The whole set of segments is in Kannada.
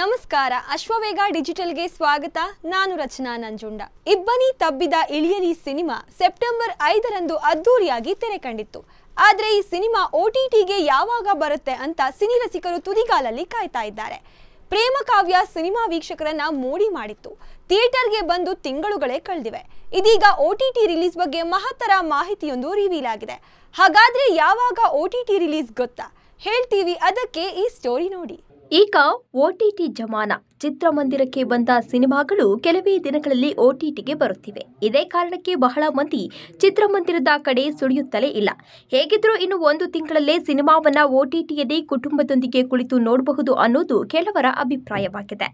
ನಮಸ್ಕಾರ ಅಶ್ವವೇಗ ಡಿಜಿಟಲ್ಗೆ ಸ್ವಾಗತ ನಾನು ರಚನಾ ನಂಜುಂಡ ಇಬ್ಬನಿ ತಬ್ಬಿದ ಇಳಿಯಲಿ ಸಿನಿಮಾ ಸೆಪ್ಟೆಂಬರ್ ಐದರಂದು ಅದ್ದೂರಿಯಾಗಿ ತೆರೆ ಕಂಡಿತ್ತು ಆದರೆ ಈ ಸಿನಿಮಾ ಓಟಿಟಿಗೆ ಯಾವಾಗ ಬರುತ್ತೆ ಅಂತ ಸಿನಿ ರಸಿಕರು ತುದಿಗಾಲಲ್ಲಿ ಕಾಯ್ತಾ ಇದ್ದಾರೆ ಪ್ರೇಮ ಕಾವ್ಯ ಸಿನಿಮಾ ವೀಕ್ಷಕರನ್ನ ಮೋಡಿ ಮಾಡಿತ್ತು ಥಿಯೇಟರ್ಗೆ ಬಂದು ತಿಂಗಳುಗಳೇ ಕಳೆದಿವೆ ಇದೀಗ ಓಟಿಟಿ ರಿಲೀಸ್ ಬಗ್ಗೆ ಮಹತ್ತರ ಮಾಹಿತಿಯೊಂದು ರಿವೀಲ್ ಆಗಿದೆ ಹಾಗಾದ್ರೆ ಯಾವಾಗ ಓಟಿಟಿ ರಿಲೀಸ್ ಗೊತ್ತಾ ಹೇಳ್ತೀವಿ ಅದಕ್ಕೆ ಈ ಸ್ಟೋರಿ ನೋಡಿ ಈಗ ಒ ಟಿ ಟಿ ಜಮಾನ ಚಿತ್ರಮಂದಿರಕ್ಕೆ ಬಂದ ಸಿನಿಮಾಗಳು ಕೆಲವೇ ದಿನಗಳಲ್ಲಿ ಓಟಿಟಿಗೆ ಬರುತ್ತಿವೆ ಇದೇ ಕಾರಣಕ್ಕೆ ಬಹಳ ಮಂದಿ ಚಿತ್ರಮಂದಿರದ ಕಡೆ ಸುಳಿಯುತ್ತಲೇ ಇಲ್ಲ ಹೇಗಿದ್ರೂ ಇನ್ನು ಒಂದು ತಿಂಗಳಲ್ಲೇ ಸಿನಿಮಾವನ್ನ ಓಟಿಟಿಯಲ್ಲಿ ಕುಟುಂಬದೊಂದಿಗೆ ಕುಳಿತು ನೋಡಬಹುದು ಅನ್ನೋದು ಕೆಲವರ ಅಭಿಪ್ರಾಯವಾಗಿದೆ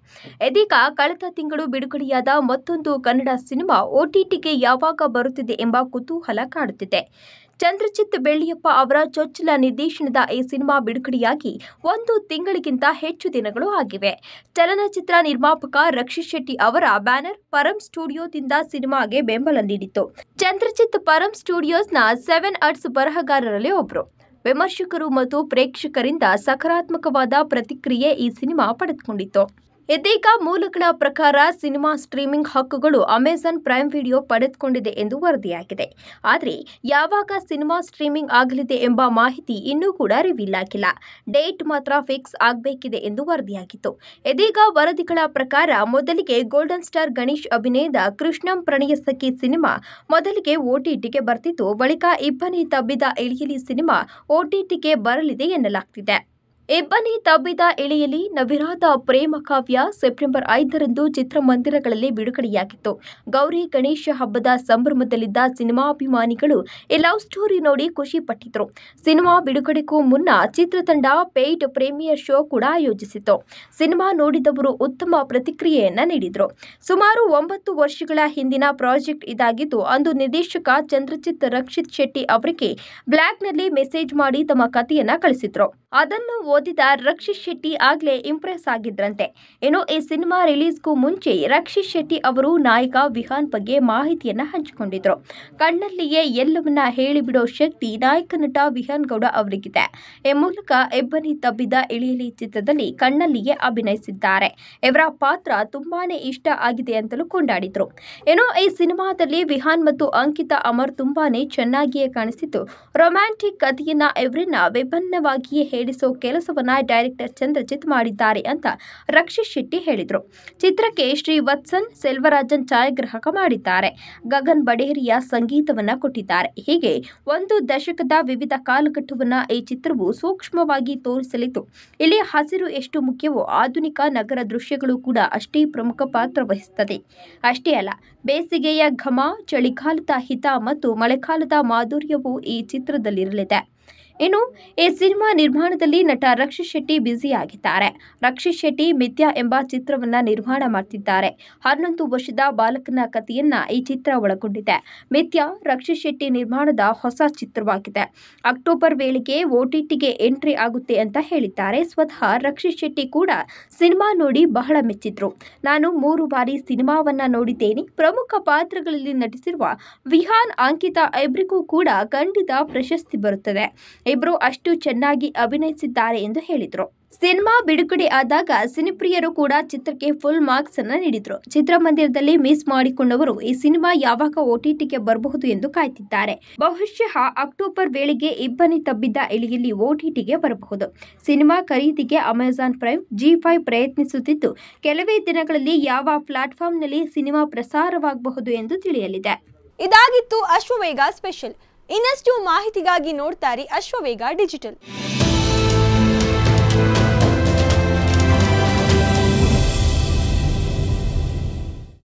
ಇದೀಗ ಕಳೆದ ತಿಂಗಳು ಬಿಡುಗಡೆಯಾದ ಮತ್ತೊಂದು ಕನ್ನಡ ಸಿನಿಮಾ ಓಟಿಟಿಗೆ ಯಾವಾಗ ಬರುತ್ತಿದೆ ಎಂಬ ಕುತೂಹಲ ಕಾಡುತ್ತಿದೆ ಚಂದ್ರಚಿತ್ ಬೆಳ್ಳಿಯಪ್ಪ ಅವರ ಚೊಚ್ಚಲ ನಿರ್ದೇಶನದ ಈ ಸಿನಿಮಾ ಬಿಡುಗಡೆಯಾಗಿ ಒಂದು ತಿಂಗಳಿಗಿಂತ ಹೆಚ್ಚು ದಿನಗಳು ಆಗಿವೆ ಚಲನಚಿತ್ರ ಚಿತ್ರ ನಿರ್ಮಾಪಕ ರಕ್ಷಿತ್ ಶೆಟ್ಟಿ ಅವರ ಬ್ಯಾನರ್ ಪರಂ ಸ್ಟುಡಿಯೋದಿಂದ ಸಿನಿಮಾಗೆ ಬೆಂಬಲ ನೀಡಿತ್ತು ಚಂದ್ರಚಿತ್ ಪರಂ ಸ್ಟುಡಿಯೋಸ್ನ ಸೆವೆನ್ ಅರ್ಟ್ಸ್ ಬರಹಗಾರರಲ್ಲಿ ಒಬ್ಬರು ವಿಮರ್ಶಕರು ಮತ್ತು ಪ್ರೇಕ್ಷಕರಿಂದ ಸಕಾರಾತ್ಮಕವಾದ ಪ್ರತಿಕ್ರಿಯೆ ಈ ಸಿನಿಮಾ ಪಡೆದುಕೊಂಡಿತ್ತು ಇದೀಗ ಮೂಲಗಳ ಪ್ರಕಾರ ಸಿನಿಮಾ ಸ್ಟ್ರೀಮಿಂಗ್ ಹಕ್ಕುಗಳು ಅಮೆಜಾನ್ ಪ್ರೈಮ್ ವಿಡಿಯೋ ಪಡೆದುಕೊಂಡಿದೆ ಎಂದು ವರದಿಯಾಗಿದೆ ಆದರೆ ಯಾವಾಗ ಸಿನಿಮಾ ಸ್ಟ್ರೀಮಿಂಗ್ ಆಗಲಿದೆ ಎಂಬ ಮಾಹಿತಿ ಇನ್ನೂ ಕೂಡ ರಿವೀಲ್ ಆಗಿಲ್ಲ ಡೇಟ್ ಮಾತ್ರ ಫಿಕ್ಸ್ ಆಗಬೇಕಿದೆ ಎಂದು ವರದಿಯಾಗಿತ್ತು ಇದೀಗ ವರದಿಗಳ ಪ್ರಕಾರ ಮೊದಲಿಗೆ ಗೋಲ್ಡನ್ ಸ್ಟಾರ್ ಗಣೇಶ್ ಅಭಿನಯದ ಕೃಷ್ಣಂ ಪ್ರಣಯ ಸಖಿ ಸಿನಿಮಾ ಮೊದಲಿಗೆ ಓಟಿಟಿಗೆ ಬರ್ತಿತ್ತು ಬಳಿಕ ಇಬ್ಬನಿ ತಬ್ಬಿದ ಇಳಿಯಲಿ ಸಿನಿಮಾ ಓಟಿಟಿಗೆ ಬರಲಿದೆ ಎನ್ನಲಾಗ್ತಿದೆ ಇಬ್ಬನಿ ತಬ್ಬಿದ ಎಳೆಯಲ್ಲಿ ನವಿರಾದ ಪ್ರೇಮ ಕಾವ್ಯ ಸೆಪ್ಟೆಂಬರ್ ಐದರಂದು ಚಿತ್ರಮಂದಿರಗಳಲ್ಲಿ ಬಿಡುಗಡೆಯಾಗಿತ್ತು ಗೌರಿ ಗಣೇಶ ಹಬ್ಬದ ಸಂಭ್ರಮದಲ್ಲಿದ್ದ ಸಿನಿಮಾಭಿಮಾನಿಗಳು ಈ ಲವ್ ಸ್ಟೋರಿ ನೋಡಿ ಖುಷಿ ಪಟ್ಟಿದ್ರು ಸಿನಿಮಾ ಬಿಡುಗಡೆಗೂ ಮುನ್ನ ಚಿತ್ರತಂಡ ಪೇಯ್ಡ್ ಪ್ರೇಮಿಯರ್ ಶೋ ಕೂಡ ಆಯೋಜಿಸಿತ್ತು ಸಿನಿಮಾ ನೋಡಿದವರು ಉತ್ತಮ ಪ್ರತಿಕ್ರಿಯೆಯನ್ನ ನೀಡಿದ್ರು ಸುಮಾರು ಒಂಬತ್ತು ವರ್ಷಗಳ ಹಿಂದಿನ ಪ್ರಾಜೆಕ್ಟ್ ಇದಾಗಿದ್ದು ಅಂದು ನಿರ್ದೇಶಕ ಚಂದ್ರಚಿತ್ ರಕ್ಷಿತ್ ಶೆಟ್ಟಿ ಅವರಿಗೆ ಬ್ಲಾಕ್ನಲ್ಲಿ ಮೆಸೇಜ್ ಮಾಡಿ ತಮ್ಮ ಕಥೆಯನ್ನ ಕಳಿಸಿದ್ರು ಅದನ್ನು ಓದಿದ ರಕ್ಷಿತ್ ಶೆಟ್ಟಿ ಆಗ್ಲೇ ಇಂಪ್ರೆಸ್ ಆಗಿದ್ರಂತೆ ಇನ್ನು ಈ ಸಿನಿಮಾ ರಿಲೀಸ್ಗೂ ಮುಂಚೆ ರಕ್ಷಿತ್ ಶೆಟ್ಟಿ ಅವರು ನಾಯಕ ವಿಹಾನ್ ಬಗ್ಗೆ ಮಾಹಿತಿಯನ್ನ ಹಂಚಿಕೊಂಡಿದ್ರು ಕಣ್ಣಲ್ಲಿಯೇ ಎಲ್ಲವನ್ನ ಹೇಳಿಬಿಡೋ ಶಕ್ತಿ ನಾಯಕ ನಟ ವಿಹಾನ್ ಗೌಡ ಅವರಿಗಿದೆ ಈ ಮೂಲಕ ಎಬ್ಬನಿ ತಬ್ಬಿದ ಇಳಿಯಲಿ ಚಿತ್ರದಲ್ಲಿ ಕಣ್ಣಲ್ಲಿಯೇ ಅಭಿನಯಿಸಿದ್ದಾರೆ ಇವರ ಪಾತ್ರ ತುಂಬಾನೇ ಇಷ್ಟ ಆಗಿದೆ ಅಂತಲೂ ಕೊಂಡಾಡಿದ್ರು ಏನೋ ಈ ಸಿನಿಮಾದಲ್ಲಿ ವಿಹಾನ್ ಮತ್ತು ಅಂಕಿತಾ ಅಮರ್ ತುಂಬಾನೇ ಚೆನ್ನಾಗಿಯೇ ಕಾಣಿಸಿದ್ದು ರೊಮ್ಯಾಂಟಿಕ್ ಕಥೆಯನ್ನ ಇವರನ್ನ ವಿಭಿನ್ನವಾಗಿಯೇ ಹೇಳಿಸೋ ಕೆಲಸ ಕೆಲಸವನ್ನ ಡೈರೆಕ್ಟರ್ ಚಂದ್ರಜಿತ್ ಮಾಡಿದ್ದಾರೆ ಅಂತ ರಕ್ಷಿತ್ ಶೆಟ್ಟಿ ಹೇಳಿದರು ಚಿತ್ರಕ್ಕೆ ವತ್ಸನ್ ಸೆಲ್ವರಾಜನ್ ಛಾಯಾಗ್ರಾಹಕ ಮಾಡಿದ್ದಾರೆ ಗಗನ್ ಬಡೇರಿಯ ಸಂಗೀತವನ್ನ ಕೊಟ್ಟಿದ್ದಾರೆ ಹೀಗೆ ಒಂದು ದಶಕದ ವಿವಿಧ ಕಾಲಘಟ್ಟವನ್ನ ಈ ಚಿತ್ರವು ಸೂಕ್ಷ್ಮವಾಗಿ ತೋರಿಸಲಿದ್ದು ಇಲ್ಲಿ ಹಸಿರು ಎಷ್ಟು ಮುಖ್ಯವೋ ಆಧುನಿಕ ನಗರ ದೃಶ್ಯಗಳು ಕೂಡ ಅಷ್ಟೇ ಪ್ರಮುಖ ಪಾತ್ರ ವಹಿಸುತ್ತದೆ ಅಷ್ಟೇ ಅಲ್ಲ ಬೇಸಿಗೆಯ ಘಮ ಚಳಿಗಾಲದ ಹಿತ ಮತ್ತು ಮಳೆಗಾಲದ ಮಾಧುರ್ಯವೂ ಈ ಚಿತ್ರದಲ್ಲಿರಲಿದೆ ಇನ್ನು ಈ ಸಿನಿಮಾ ನಿರ್ಮಾಣದಲ್ಲಿ ನಟ ರಕ್ಷಿತ್ ಶೆಟ್ಟಿ ಬ್ಯುಸಿ ಆಗಿದ್ದಾರೆ ರಕ್ಷಿತ್ ಶೆಟ್ಟಿ ಮಿಥ್ಯಾ ಎಂಬ ಚಿತ್ರವನ್ನ ನಿರ್ಮಾಣ ಮಾಡ್ತಿದ್ದಾರೆ ಹನ್ನೊಂದು ವರ್ಷದ ಬಾಲಕನ ಕಥೆಯನ್ನ ಈ ಚಿತ್ರ ಒಳಗೊಂಡಿದೆ ಮಿಥ್ಯಾ ರಕ್ಷಿತ್ ಶೆಟ್ಟಿ ನಿರ್ಮಾಣದ ಹೊಸ ಚಿತ್ರವಾಗಿದೆ ಅಕ್ಟೋಬರ್ ವೇಳೆಗೆ ಓಟಿಟಿಗೆ ಎಂಟ್ರಿ ಆಗುತ್ತೆ ಅಂತ ಹೇಳಿದ್ದಾರೆ ಸ್ವತಃ ರಕ್ಷಿತ್ ಶೆಟ್ಟಿ ಕೂಡ ಸಿನಿಮಾ ನೋಡಿ ಬಹಳ ಮೆಚ್ಚಿದ್ರು ನಾನು ಮೂರು ಬಾರಿ ಸಿನಿಮಾವನ್ನ ನೋಡಿದ್ದೇನೆ ಪ್ರಮುಖ ಪಾತ್ರಗಳಲ್ಲಿ ನಟಿಸಿರುವ ವಿಹಾನ್ ಅಂಕಿತಾ ಐಬ್ರಿಗೂ ಕೂಡ ಖಂಡಿತ ಪ್ರಶಸ್ತಿ ಬರುತ್ತದೆ ಇಬ್ರು ಅಷ್ಟು ಚೆನ್ನಾಗಿ ಅಭಿನಯಿಸಿದ್ದಾರೆ ಎಂದು ಹೇಳಿದರು ಸಿನಿಮಾ ಬಿಡುಗಡೆ ಆದಾಗ ಸಿನಿಪ್ರಿಯರು ಕೂಡ ಚಿತ್ರಕ್ಕೆ ಫುಲ್ ಮಾರ್ಕ್ಸ್ ಅನ್ನ ನೀಡಿದ್ರು ಚಿತ್ರಮಂದಿರದಲ್ಲಿ ಮಿಸ್ ಮಾಡಿಕೊಂಡವರು ಈ ಸಿನಿಮಾ ಯಾವಾಗ ಓಟಿಟಿಗೆ ಬರಬಹುದು ಎಂದು ಕಾಯ್ತಿದ್ದಾರೆ ಬಹುಶಃ ಅಕ್ಟೋಬರ್ ವೇಳೆಗೆ ಇಬ್ಬನಿ ತಬ್ಬಿದ್ದ ಇಳಿಯಲ್ಲಿ ಓಟಿಟಿಗೆ ಬರಬಹುದು ಸಿನಿಮಾ ಖರೀದಿಗೆ ಅಮೆಜಾನ್ ಪ್ರೈಮ್ ಜಿ ಫೈವ್ ಪ್ರಯತ್ನಿಸುತ್ತಿದ್ದು ಕೆಲವೇ ದಿನಗಳಲ್ಲಿ ಯಾವ ಪ್ಲಾಟ್ಫಾರ್ಮ್ನಲ್ಲಿ ಸಿನಿಮಾ ಪ್ರಸಾರವಾಗಬಹುದು ಎಂದು ತಿಳಿಯಲಿದೆ ಇದಾಗಿತ್ತು ಅಶ್ವವೇಗ ಸ್ಪೆಷಲ್ ಇನ್ನಷ್ಟು ಮಾಹಿತಿಗಾಗಿ ನೋಡ್ತಾರೆ ಅಶ್ವವೇಗ ಡಿಜಿಟಲ್